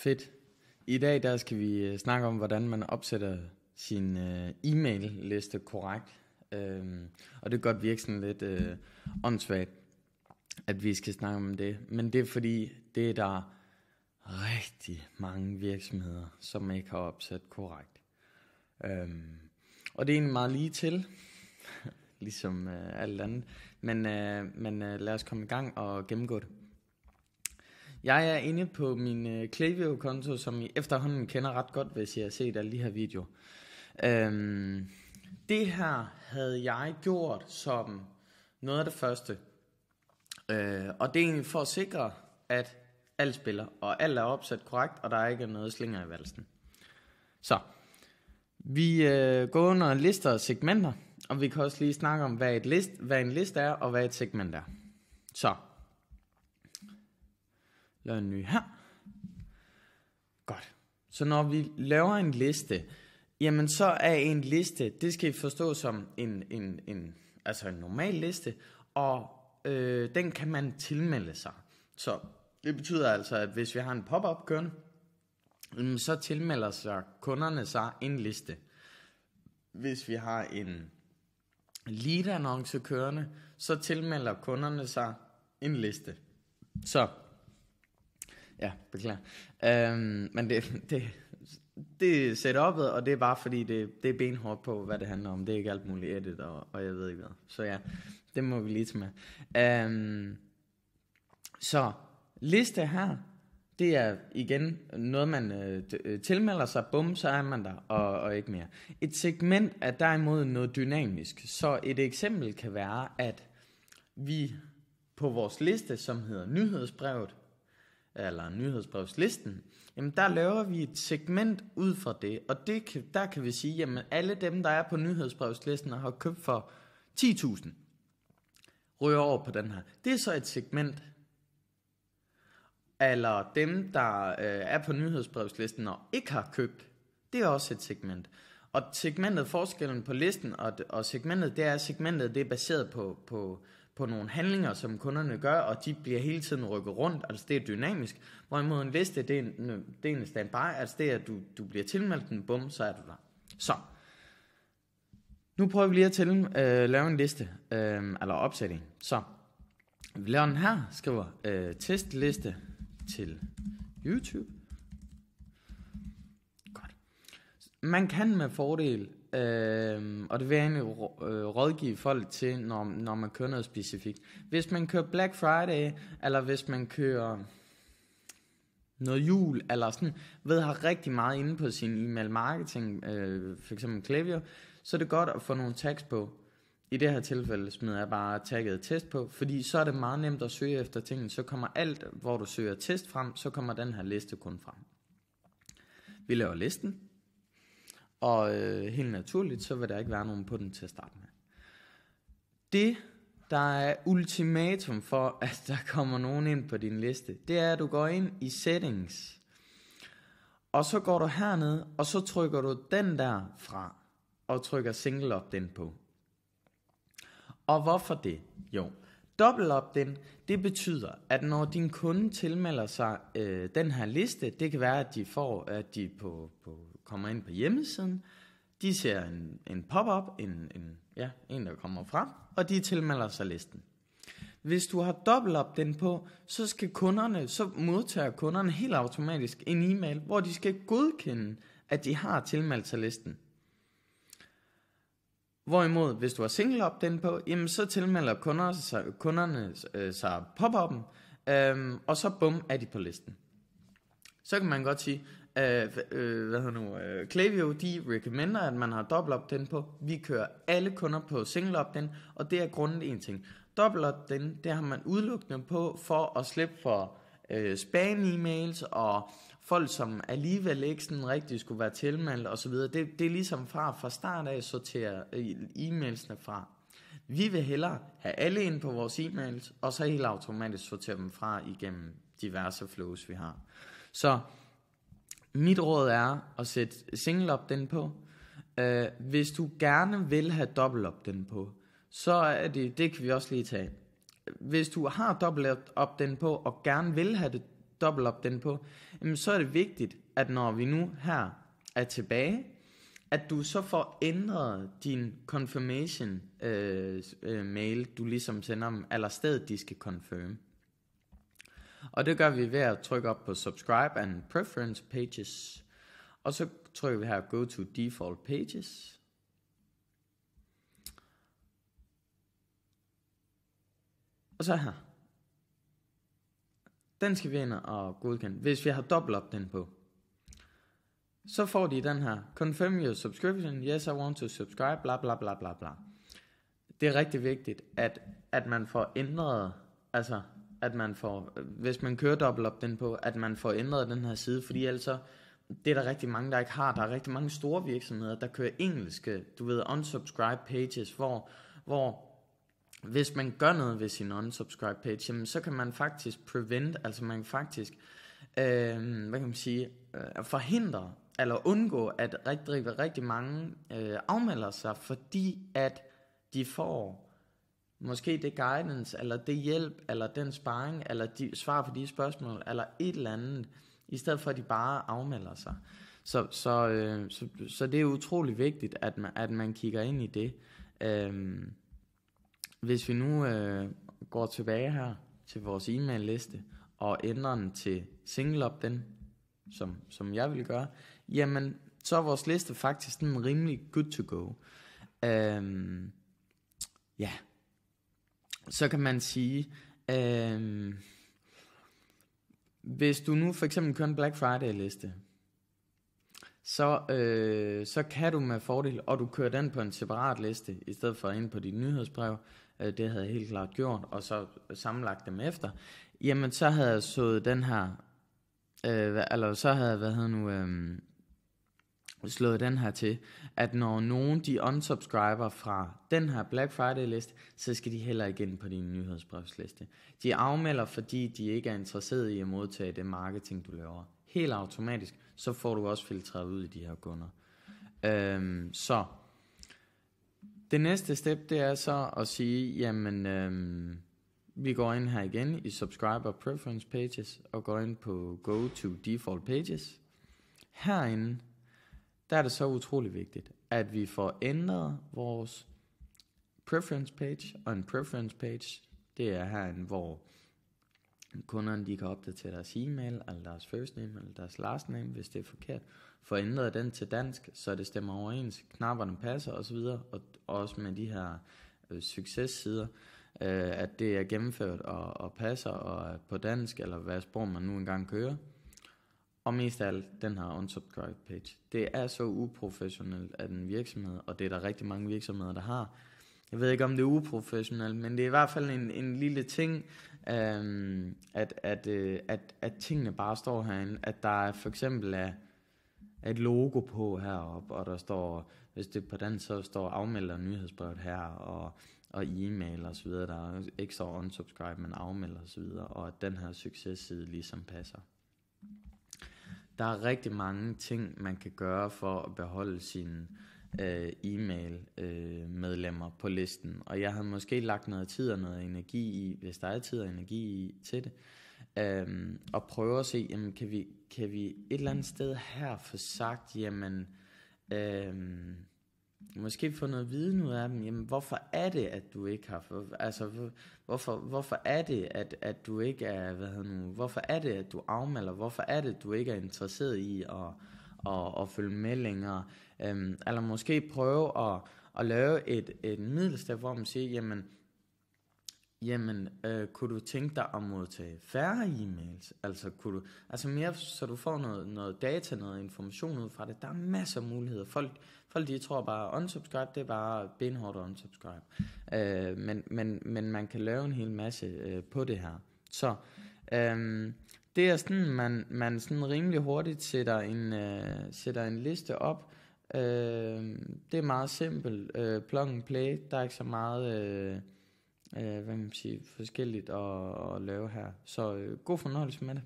Fedt. I dag der skal vi øh, snakke om, hvordan man opsætter sin øh, e-mail-liste korrekt. Øhm, og det kan godt virke sådan lidt øh, åndssvagt, at vi skal snakke om det. Men det er fordi, det er der rigtig mange virksomheder, som ikke har opsat korrekt. Øhm, og det er egentlig meget lige til, ligesom øh, alt andet. Men, øh, men øh, lad os komme i gang og gennemgå det. Jeg er inde på min klavio øh, Klaviyo-konto, som I efterhånden kender ret godt, hvis I har set alle de her videoer. Øhm, det her havde jeg gjort som noget af det første. Øh, og det er egentlig for at sikre, at alt spiller, og alt er opsat korrekt, og der er ikke noget slinger i valsen. Så, vi øh, går under lister og segmenter, og vi kan også lige snakke om, hvad, et list, hvad en liste er, og hvad et segment er. Så, laver en ny her. Godt. Så når vi laver en liste, jamen så er en liste, det skal I forstå som en, en, en, altså en normal liste, og øh, den kan man tilmelde sig. Så det betyder altså, at hvis vi har en pop-up kørende, så tilmelder sig kunderne sig en liste. Hvis vi har en lead-annonce kørende, så tilmelder kunderne sig en liste. Så Ja, beklager. Øhm, men det, det, det er setup'et, og det er bare fordi, det, det er benhårdt på, hvad det handler om. Det er ikke alt muligt edit, og, og jeg ved ikke hvad. Så ja, det må vi lige tage med. Øhm, så liste her, det er igen noget, man øh, øh tilmelder sig, bum, så er man der, og, og ikke mere. Et segment er derimod noget dynamisk, så et eksempel kan være, at vi på vores liste, som hedder nyhedsbrevet, eller nyhedsbrevslisten, jamen der laver vi et segment ud fra det, og det kan, der kan vi sige, jamen alle dem, der er på nyhedsbrevslisten og har købt for 10.000, ryger over på den her. Det er så et segment. Eller dem, der øh, er på nyhedsbrevslisten og ikke har købt, det er også et segment. Og segmentet, forskellen på listen og, og segmentet, det er, at segmentet det er baseret på, på, øh, på nogle handlinger, som kunderne gør, og de bliver hele tiden rykket rundt, altså det er dynamisk. Hvorimod en liste, det er en, øh, det er en standby, altså det er, at du, du bliver tilmeldt en bum, så er du der. Så, nu prøver vi lige at tælle, øh, lave en liste, øh, eller opsætning. Så, vi laver den her, skriver øh, testliste til YouTube. Godt. Man kan med fordel Øhm, og det vil jeg egentlig øh, rådgive folk til, når, når man kører noget specifikt. Hvis man kører Black Friday, eller hvis man kører noget jul, eller sådan, ved har rigtig meget inde på sin e-mail marketing, øh, for eksempel så er det godt at få nogle tags på. I det her tilfælde smider jeg bare tagget test på, fordi så er det meget nemt at søge efter tingene. Så kommer alt, hvor du søger test frem, så kommer den her liste kun frem. Vi laver listen, og øh, helt naturligt, så vil der ikke være nogen på den til at starte med. Det, der er ultimatum for, at der kommer nogen ind på din liste, det er, at du går ind i settings. Og så går du herned, og så trykker du den der fra, og trykker single opt den på. Og hvorfor det? Jo, Double opt-in, det betyder, at når din kunde tilmelder sig øh, den her liste, det kan være, at de får, at de på, på, kommer ind på hjemmesiden, de ser en, en pop-up, en, en, ja, en, der kommer frem, og de tilmelder sig listen. Hvis du har dobbelt op den på, så skal kunderne, så modtager kunderne helt automatisk en e-mail, hvor de skal godkende, at de har tilmeldt sig listen. Hvorimod, hvis du har single op den på, jamen så tilmelder kunder sig, kunderne øh, sig pop øh, og så bum, er de på listen. Så kan man godt sige, øh, øh, hvad hedder nu, øh, Klaviyo, de recommender, at man har dobbelt op den på. Vi kører alle kunder på single op den, og det er grundet en ting. Dobbelt op den, det har man udelukkende på for at slippe for øh, spam-emails og folk, som alligevel ikke sådan rigtig skulle være tilmeldt og så videre, det, det er ligesom fra, fra start af sorterer øh, e-mailsene fra. Vi vil hellere have alle ind på vores e-mails, og så helt automatisk sortere dem fra igennem diverse flows, vi har. Så mit råd er at sætte single op den på. Uh, hvis du gerne vil have dobbelt op den på, så er det, det kan vi også lige tage. Hvis du har dobbelt op den på, og gerne vil have det dobbelt den på, jamen så er det vigtigt, at når vi nu her er tilbage, at du så får ændret din confirmation øh, øh, mail, du ligesom sender dem, eller stedet de skal confirm. Og det gør vi ved at trykke op på subscribe and preference pages, og så trykker vi her go to default pages, Og så her. Den skal vi ind og godkende. Hvis vi har dobbelt op den på, så får de den her, confirm your subscription, yes I want to subscribe, bla bla bla bla bla. Det er rigtig vigtigt, at, at man får ændret, altså at man får, hvis man kører dobbelt op den på, at man får ændret den her side, fordi altså, det er der rigtig mange, der ikke har. Der er rigtig mange store virksomheder, der kører engelske, du ved, unsubscribe pages, hvor, hvor hvis man gør noget ved sin unsubscribe page, jamen, så kan man faktisk prevent, altså man kan faktisk, øh, hvad kan man sige, øh, forhindre eller undgå, at rigtig, rigtig mange øh, afmelder sig, fordi at de får måske det guidance, eller det hjælp, eller den sparring, eller de svar på de spørgsmål, eller et eller andet, i stedet for at de bare afmelder sig. Så, så, øh, så, så det er utrolig vigtigt, at man, at man kigger ind i det. Øh, hvis vi nu øh, går tilbage her til vores e-mail liste og ændrer den til single up den, som, som jeg vil gøre, jamen så er vores liste faktisk den rimelig good to go. Øhm, ja, så kan man sige, øhm, hvis du nu for eksempel kører en Black Friday liste, så, øh, så kan du med fordel, og du kører den på en separat liste, i stedet for ind på dit nyhedsbrev, øh, det havde jeg helt klart gjort, og så sammenlagt dem efter, jamen så havde jeg sået den her, øh, eller så havde jeg, hvad hedder nu, øh, slået den her til, at når nogen de unsubscriber fra den her Black Friday liste, så skal de heller ikke ind på din nyhedsbrevsliste. De afmelder, fordi de ikke er interesseret i at modtage det marketing, du laver. Helt automatisk, så får du også filtreret ud i de her kunder. Øhm, så det næste step, det er så at sige, jamen, øhm, vi går ind her igen i Subscriber Preference Pages, og går ind på Go to Default Pages. Herinde, der er det så utrolig vigtigt, at vi får ændret vores preference page, og en preference page, det er herinde, hvor Kunderne de kan opdatere deres e-mail, eller deres first name, eller deres last name, hvis det er forkert. Få ændret den til dansk, så det stemmer overens, knapperne passer osv., og også med de her øh, succes-sider, øh, at det er gennemført og, og passer og på dansk, eller hvad sprog man nu engang kører. Og mest af alt den her unsubscribe page. Det er så uprofessionelt at en virksomhed, og det er der rigtig mange virksomheder, der har. Jeg ved ikke, om det er uprofessionelt, men det er i hvert fald en, en lille ting, Øhm, at, at, øh, at, at tingene bare står herinde. At der er for eksempel er, et logo på heroppe, og der står, hvis det er på den, så står afmelder nyhedsbrevet her, og, og e-mail og så videre. Der er ikke så unsubscribe, men afmelder og så videre, og at den her successide ligesom passer. Der er rigtig mange ting, man kan gøre for at beholde sin øh, e-mail-medlemmer øh, på listen. Og jeg havde måske lagt noget tid og noget energi i, hvis der er tid og energi i, til det, øh, og prøve at se, jamen, kan, vi, kan vi et eller andet sted her få sagt, jamen, øh, måske få noget viden ud af dem, jamen, hvorfor er det, at du ikke har, for, altså, hvorfor, hvorfor er det, at, at du ikke er, hvad hedder nu, hvorfor er det, at du afmelder, hvorfor er det, at du ikke er interesseret i at at, at følge med længere. Øhm, eller måske prøve at, at lave et, et middelstep, hvor man siger, jamen, jamen øh, kunne du tænke dig at modtage færre e-mails? Altså, kunne du, altså mere, så du får noget, noget data, noget information ud fra det. Der er masser af muligheder. Folk, folk de tror bare, unsubscribe, det er bare benhårdt unsubscribe. Øh, men, men, men man kan lave en hel masse øh, på det her. Så, øh, det er sådan, man, man sådan rimelig hurtigt sætter en, øh, sætter en liste op. Øh, det er meget simpelt. Øh, plug and play. Der er ikke så meget øh, øh, hvad man siger, forskelligt at, at lave her. Så øh, god fornøjelse med det.